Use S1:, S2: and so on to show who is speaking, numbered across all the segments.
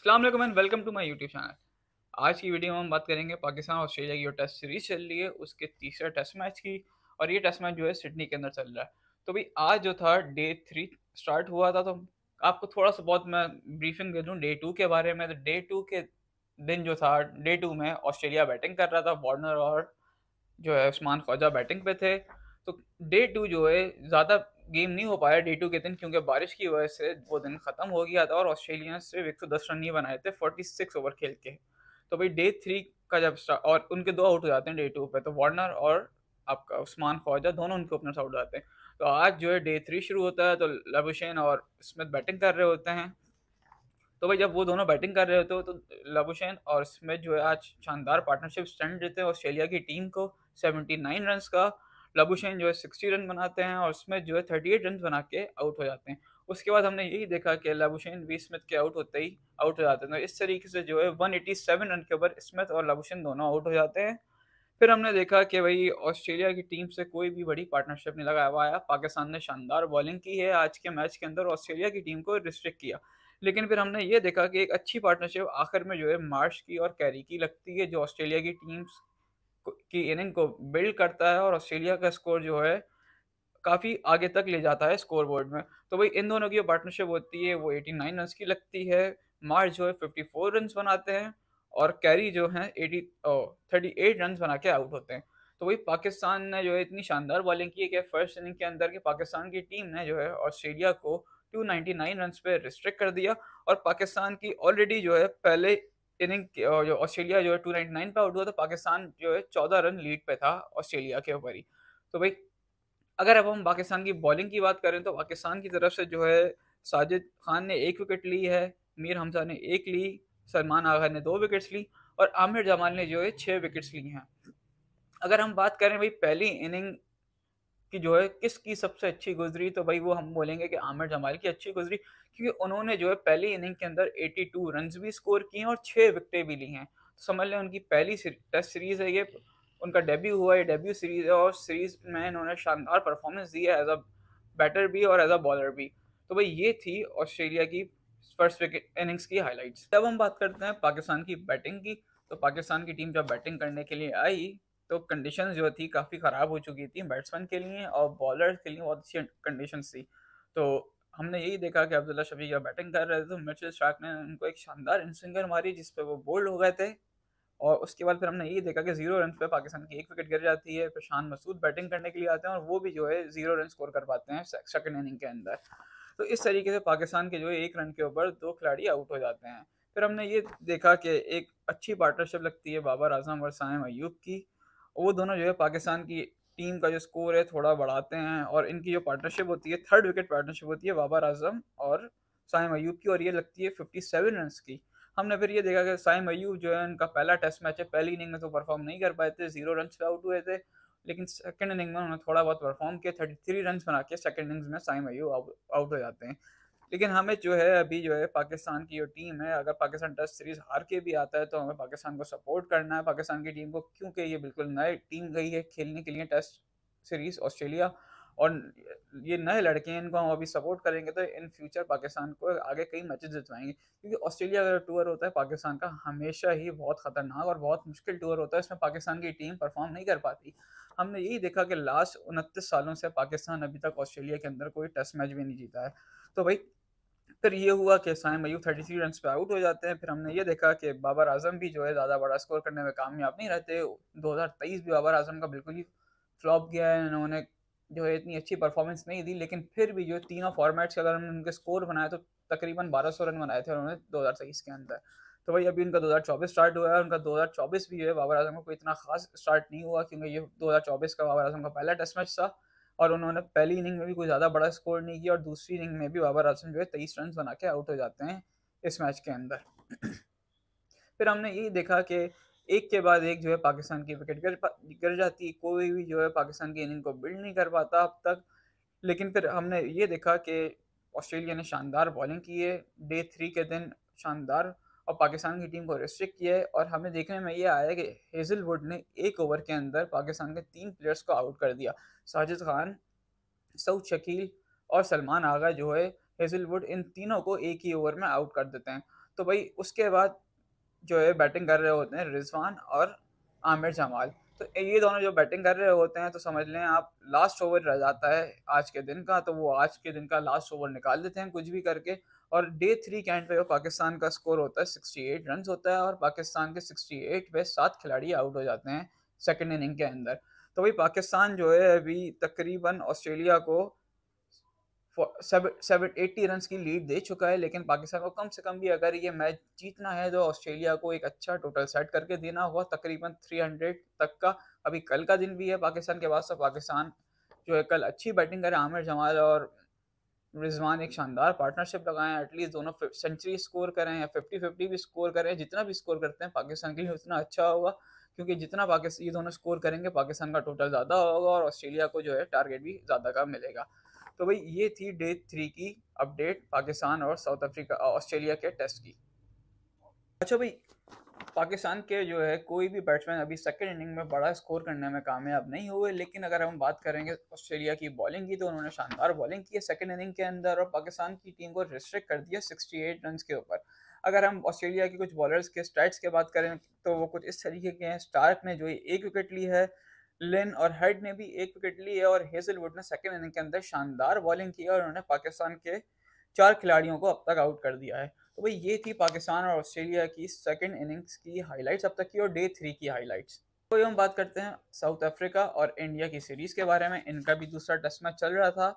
S1: अस्सलाम and welcome to my YouTube channel आज की वीडियो में हम बात करेंगे पाकिस्तान ऑस्ट्रेलिया की जो टेस्ट सीरीज चल रही है उसके तीसरे टेस्ट मैच की और ये टेस्ट मैच जो है सिडनी के अंदर चल रहा है तो भाई आज जो था डे थ्री स्टार्ट हुआ था तो आपको थोड़ा सा बहुत मैं ब्रीफिंग दे दूँ डे टू के बारे में तो डे टू के दिन जो था डे टू में ऑस्ट्रेलिया बैटिंग कर रहा था वार्नर और जो है उस्मान ख्वाजा बैटिंग पे थे तो डे टू जो है ज़्यादा गेम नहीं हो पाया डे टू के दिन क्योंकि बारिश की वजह से वो दिन ख़त्म हो गया था और ऑस्ट्रेलिया सिर्फ एक सौ दस रन ही बनाए थे फोर्टी सिक्स ओवर खेल के तो भाई डे थ्री का जब और उनके दो आउट हो जाते हैं डे टू पे तो वार्नर और आपका उस्मान ख्वाजा दोनों उनके ओपनर्स आउट हो जाते हैं तो आज जो है डे थ्री शुरू होता है तो लबुशैन और स्मिथ बैटिंग कर रहे होते हैं तो भाई जब वो दोनों बैटिंग कर रहे होते हो तो लबुशैन और स्मिथ जो है आज शानदार पार्टनरशिप स्टैंड देते हैं ऑस्ट्रेलिया की टीम को सेवेंटी नाइन रन का लबुशैन जो है सिक्सटी रन बनाते हैं और स्मिथ जो है थर्टी एट रन बना के आउट हो जाते हैं उसके बाद हमने यही देखा कि लबुशैन भी स्मिथ के आउट होते ही आउट हो जाते हैं तो इस तरीके से जो है वन एटी सेवन रन के ऊपर स्मिथ और लबुशैन दोनों आउट हो जाते हैं फिर हमने देखा कि भाई ऑस्ट्रेलिया की टीम से कोई भी बड़ी पार्टनरशिप नहीं लगाया हुआ है पाकिस्तान ने शानदार बॉलिंग की है आज के मैच के अंदर ऑस्ट्रेलिया की टीम को रिस्ट्रिक्ट किया लेकिन फिर हमने ये देखा कि एक अच्छी पार्टनरशिप आखिर में जो है मार्श की और कैरी की लगती है जो ऑस्ट्रेलिया की टीम्स की इनिंग को बिल्ड करता है और ऑस्ट्रेलिया का स्कोर जो है काफ़ी आगे तक ले जाता है स्कोर बोर्ड में तो भाई इन दोनों की जो पार्टनरशिप होती है वो 89 नाइन रन की लगती है मार्च जो है 54 रन बनाते हैं और कैरी जो है एटी थर्टी एट रन बना के आउट होते हैं तो वही पाकिस्तान ने जो है इतनी शानदार बॉलिंग की है कि फर्स्ट इनिंग के अंदर के पाकिस्तान की टीम ने जो है ऑस्ट्रेलिया को 299 रन पर रिस्ट्रिक्ट कर दिया और पाकिस्तान की ऑलरेडी जो है पहले इनिंग जो ऑस्ट्रेलिया जो है टू नाइन्टी नाइन पर आउट हुआ तो पाकिस्तान जो है चौदह रन लीड पे था ऑस्ट्रेलिया के ऊपर ही तो भाई अगर अब हम पाकिस्तान की बॉलिंग की बात करें तो पाकिस्तान की तरफ से जो है साजिद खान ने एक विकेट ली है मीर हमजा ने एक ली सलमान आगर ने दो विकेट्स ली और आमिर जमाल ने जो है छः विकेट्स ली हैं अगर हम बात करें भाई पहली इनिंग कि जो है किसकी सबसे अच्छी गुजरी तो भाई वो हम बोलेंगे कि आमिर जमाल की अच्छी गुजरी क्योंकि उन्होंने जो है पहली इनिंग के अंदर 82 रन्स भी स्कोर किए हैं और छः विकटें भी ली हैं तो समझ लें उनकी पहली टेस्ट सीरीज़ है ये उनका डेब्यू हुआ है डेब्यू सीरीज़ है और सीरीज़ में इन्होंने शानदार परफॉर्मेंस दी है एज अ बैटर भी और एज अ बॉलर भी तो भाई ये थी ऑस्ट्रेलिया की फर्स्ट विकेट इनिंग्स की हाईलाइट्स जब हम बात करते हैं पाकिस्तान की बैटिंग की तो पाकिस्तान की टीम जब बैटिंग करने के लिए आई तो कंडीशन जो थी काफ़ी ख़राब हो चुकी थी बैट्समैन के लिए और बॉलर के लिए बहुत अच्छी कंडीशन थी तो हमने यही देखा कि अब्दुल्ला शफी जब बैटिंग कर रहे थे तो मिचल शाक ने उनको एक शानदार इन स्विंगर मारी जिस पर वो बोल्ड हो गए थे और उसके बाद फिर हमने यही देखा कि जीरो रन पे पाकिस्तान की एक विकेट गिर जाती है फिर शान मसूद बैटिंग करने के लिए आते हैं और वो भी जो है जीरो रन स्कोर कर पाते हैं सेकेंड इनिंग के अंदर तो इस तरीके से पाकिस्तान के जो है एक रन के ऊपर दो खिलाड़ी आउट हो जाते हैं फिर हमने ये देखा कि एक अच्छी पार्टनरशिप लगती है बाबर आजम और साइम अयूब की वो दोनों जो है पाकिस्तान की टीम का जो स्कोर है थोड़ा बढ़ाते हैं और इनकी जो पार्टनरशिप होती है थर्ड विकेट पार्टनरशिप होती है बाबर आजम और साइम अयूब की और ये लगती है फिफ्टी सेवन रन की हमने फिर ये देखा कि साइम अयूब जो है उनका पहला टेस्ट मैच है पहली इनिंग में तो परफॉर्म नहीं कर पाए थे जीरो रन पे आउट हुए थे लेकिन सेकेंड इनिंग में उन्होंने थोड़ा बहुत परफॉर्म किया थर्टी थ्री रन बना के सेकेंड इनिंग्स में साइम अयूब आउट हो जाते हैं लेकिन हमें जो है अभी जो है पाकिस्तान की जो टीम है अगर पाकिस्तान टेस्ट सीरीज हार के भी आता है तो हमें पाकिस्तान को सपोर्ट करना है पाकिस्तान की टीम को क्योंकि ये बिल्कुल नए टीम गई है खेलने के लिए टेस्ट सीरीज ऑस्ट्रेलिया और ये नए लड़के हैं इनको हम अभी सपोर्ट करेंगे तो इन फ्यूचर पाकिस्तान को आगे कई मैचेस जितवाएंगे क्योंकि ऑस्ट्रेलिया का टूर होता है पाकिस्तान का हमेशा ही बहुत ख़तरनाक और बहुत मुश्किल टूर होता है इसमें पाकिस्तान की टीम परफॉर्म नहीं कर पाती हमने यही देखा कि लास्ट उनतीस सालों से पाकिस्तान अभी तक ऑस्ट्रेलिया के अंदर कोई टेस्ट मैच भी नहीं जीता है तो भाई फिर ये हुआ कि साइम मयू थर्टी थ्री रन पे आउट हो जाते हैं फिर हमने ये देखा कि बाबर आजम भी जो है ज़्यादा बड़ा स्कोर करने में कामयाब नहीं रहते तेईस भी बाबर आजम का बिल्कुल ही फ्लॉप गया है इन्होंने जो है इतनी अच्छी परफॉर्मेंस नहीं दी लेकिन फिर भी जो तीनों फॉर्मेट्स के अगर हमने उनके स्कोर बनाए तो तकरीबन 1200 रन बनाए थे उन्होंने तेईस के अंदर तो भाई अभी उनका 2024 स्टार्ट हुआ है उनका 2024 भी जो है बाबर आजम का कोई इतना खास स्टार्ट नहीं हुआ क्योंकि ये 2024 का बाबर आजम का पहला टेस्ट मैच था और उन्होंने पहली इनिंग में भी कोई ज़्यादा बड़ा स्कोर नहीं किया और दूसरी इनिंग में भी बाबर आजम जो है तेईस रन बना के आउट हो जाते हैं इस मैच के अंदर फिर हमने ये देखा कि एक के बाद एक जो है पाकिस्तान की विकेट गिर गिर जाती कोई भी जो है पाकिस्तान की इनिंग को बिल्ड नहीं कर पाता अब तक लेकिन फिर हमने ये देखा कि ऑस्ट्रेलिया ने शानदार बॉलिंग की है डे थ्री के दिन शानदार और पाकिस्तान की टीम को रिस्ट्रिक्ट किया है और हमें देखने में ये आया कि हेजलवुड ने एक ओवर के अंदर पाकिस्तान के तीन प्लेयर्स को आउट कर दिया साजिद खान सऊद शकील और सलमान आगा जो है हेजलवुड इन तीनों को एक ही ओवर में आउट कर देते हैं तो भाई उसके बाद जो है बैटिंग कर रहे होते हैं रिजवान और आमिर जमाल तो ये दोनों जो बैटिंग कर रहे होते हैं तो समझ लें आप लास्ट ओवर रह जाता है आज के दिन का तो वो आज के दिन का लास्ट ओवर निकाल देते हैं कुछ भी करके और डे थ्री के एंड पे पाकिस्तान का स्कोर होता है सिक्सटी एट रन होता है और पाकिस्तान के सिक्सटी एट पे सात खिलाड़ी आउट हो जाते हैं सेकेंड इनिंग के अंदर तो भाई पाकिस्तान जो है अभी तकरीबन ऑस्ट्रेलिया को सेवन एट्टी रन की लीड दे चुका है लेकिन पाकिस्तान को कम से कम भी अगर ये मैच जीतना है तो ऑस्ट्रेलिया को एक अच्छा टोटल सेट करके देना होगा तकरीबन हंड्रेड तक का अभी कल का दिन भी है पाकिस्तान के पास तो पाकिस्तान जो है कल अच्छी बैटिंग करे आमिर जमाल और रिजवान एक शानदार पार्टनरशिप लगाएं एटलीस्ट दोनों सेंचुरी स्कोर करें या फिफ्टी फिफ्टी भी स्कोर करें जितना भी स्कोर करते हैं पाकिस्तान के लिए उतना अच्छा होगा क्योंकि जितना पाकिस्तान ये दोनों स्कोर करेंगे पाकिस्तान का टोटल ज़्यादा होगा और ऑस्ट्रेलिया को जो है टारगेट भी ज़्यादा का मिलेगा तो भाई ये थी डे थ्री की अपडेट पाकिस्तान और साउथ अफ्रीका ऑस्ट्रेलिया के टेस्ट की अच्छा भाई पाकिस्तान के जो है कोई भी बैट्समैन अभी सेकेंड इनिंग में बड़ा स्कोर करने में कामयाब नहीं हुए लेकिन अगर हम बात करेंगे ऑस्ट्रेलिया की बॉलिंग की तो उन्होंने शानदार बॉलिंग की है सेकेंड इनिंग के अंदर और पाकिस्तान की टीम को रिस्ट्रिक्ट कर दिया 68 रन के ऊपर अगर हम ऑस्ट्रेलिया के कुछ बॉलर्स के स्ट्राइट्स की बात करें तो वो कुछ इस तरीके के हैं स्टार्क ने जो एक विकेट ली है लिन और हेड ने भी एक विकेट ली है और हेजलवुड ने सेकेंड इनिंग के अंदर शानदार बॉलिंग की है और उन्होंने पाकिस्तान के चार खिलाड़ियों को अब तक आउट कर दिया है तो भाई ये थी पाकिस्तान और ऑस्ट्रेलिया की सेकेंड इनिंग्स की हाईलाइट्स अब तक की और डे थ्री की हाईलाइट्स तो ये हम बात करते हैं साउथ अफ्रीका और इंडिया की सीरीज़ के बारे में इनका भी दूसरा टेस्ट मैच चल रहा था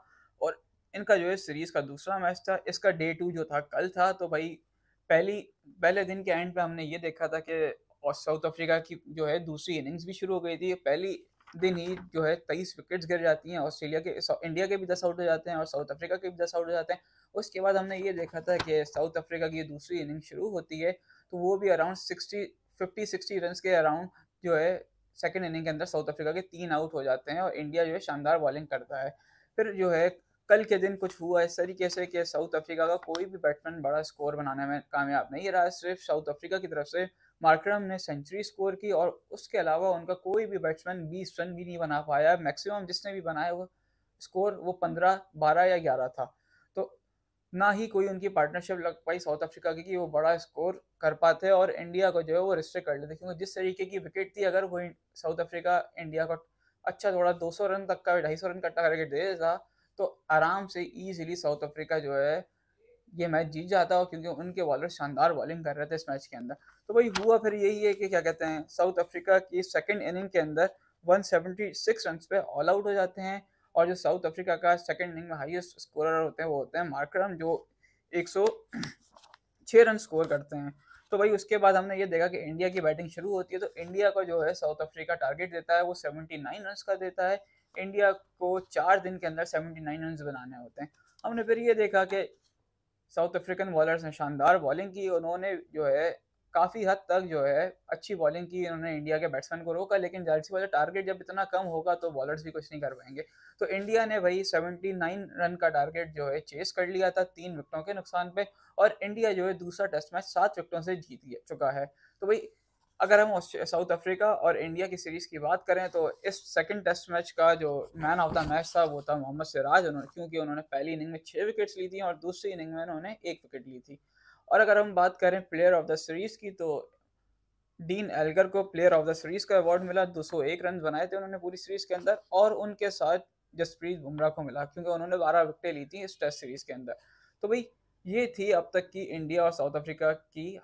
S1: और इनका जो है सीरीज़ का दूसरा मैच था इसका डे टू जो था कल था तो भाई पहली पहले दिन के एंड पे हमने ये देखा था कि और साउथ अफ्रीका की जो है दूसरी इनिंग्स भी शुरू हो गई थी पहली दिन ही जो है तेईस विकेट्स गिर जाती हैं ऑस्ट्रेलिया के इंडिया के भी दस आउट हो जाते हैं और साउथ अफ्रीका के भी दस आउट हो जाते हैं उसके बाद हमने ये देखा था कि साउथ अफ्रीका की दूसरी इनिंग शुरू होती है तो वो भी around sixty fifty sixty run के अराउंड जो है सेकेंड इनिंग के अंदर साउथ अफ्रीका के तीन आउट हो जाते हैं और इंडिया जो है शानदार बॉलिंग करता है फिर जो है कल के दिन कुछ हुआ इस तरीके से कि साउथ अफ्रीका का कोई भी बैट्समैन बड़ा स्कोर बनाने में कामयाब नहीं रहा सिर्फ साउथ अफ्रीका की तरफ से मार्क्रम ने सेंचुरी स्कोर की और उसके अलावा उनका कोई भी बैट्समैन बीस रन भी नहीं बना पाया मैक्सिमम जिसने भी बनाया वो स्कोर वो पंद्रह बारह या ग्यारह था तो ना ही कोई उनकी पार्टनरशिप लग पाई साउथ अफ्रीका की कि वो बड़ा स्कोर कर पाते और इंडिया को जो है वो रिस्ट्रिक्ट कर लेते क्योंकि जिस तरीके की विकेट थी अगर वो साउथ अफ्रीका इंडिया को अच्छा थोड़ा दो रन तक का ढाई सौ रन का टारगेट दे देता तो आराम से ईजिली साउथ अफ्रीका जो है ये मैच जीत जाता हो क्योंकि उनके बॉलर शानदार बॉलिंग कर रहे थे इस मैच के अंदर तो भाई हुआ फिर यही है कि क्या कहते हैं साउथ अफ्रीका की सेकेंड इनिंग के अंदर 176 रन पे ऑल आउट हो जाते हैं और जो साउथ अफ्रीका का सेकेंड इनिंग में हाईएस्ट स्कोरर होते हैं वो होते हैं मार्करम जो एक रन स्कोर करते हैं तो भाई उसके बाद हमने ये देखा कि इंडिया की बैटिंग शुरू होती है तो इंडिया को जो है साउथ अफ्रीका टारगेट देता है वो 79 रन का देता है इंडिया को चार दिन के अंदर सेवेंटी नाइन रन बनाने होते हैं हमने फिर ये देखा कि साउथ अफ्रीकन बॉलर्स ने शानदार बॉलिंग की उन्होंने जो है काफ़ी हद तक जो है अच्छी बॉलिंग की इन्होंने इंडिया के बैट्समैन को रोका लेकिन जाहिर सी वजह टारगेट जब इतना कम होगा तो बॉलर्स भी कुछ नहीं कर पाएंगे तो इंडिया ने भाई 79 रन का टारगेट जो है चेस कर लिया था तीन विकटों के नुकसान पे और इंडिया जो है दूसरा टेस्ट मैच सात विकटों से जीत चुका है तो भाई अगर हम साउथ अफ्रीका और इंडिया की सीरीज की बात करें तो इस सेकंड टेस्ट मैच का जो मैन ऑफ द मैच था वो था मोहम्मद सिराज उन्होंने क्योंकि उन्होंने पहली इनिंग में छः विकेट्स ली थी और दूसरी इनिंग में उन्होंने एक विकेट ली थी और अगर हम बात करें प्लेयर ऑफ द सीरीज की तो डीन एल्गर को प्लेयर ऑफ द सीरीज का अवार्ड मिला एक रन बनाए थे उन्होंने पूरी सीरीज के अंदर और उनके साथ जसप्रीत बुमराह को मिला क्योंकि उन्होंने बारह विकटें ली थी इस टेस्ट सीरीज के अंदर तो भाई ये थी अब तक की इंडिया और साउथ अफ्रीका की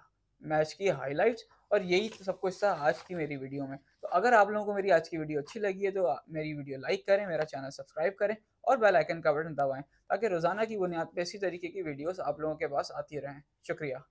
S1: मैच की हाईलाइट्स और यही तो सब कुछ था आज की मेरी वीडियो में तो अगर आप लोगों को मेरी आज की वीडियो अच्छी लगी है तो मेरी वीडियो लाइक करें मेरा चैनल सब्सक्राइब करें और बेल आइकन का बटन दबाएं ताकि रोज़ाना की बुनियाद पर इसी तरीके की वीडियोस आप लोगों के पास आती रहें शुक्रिया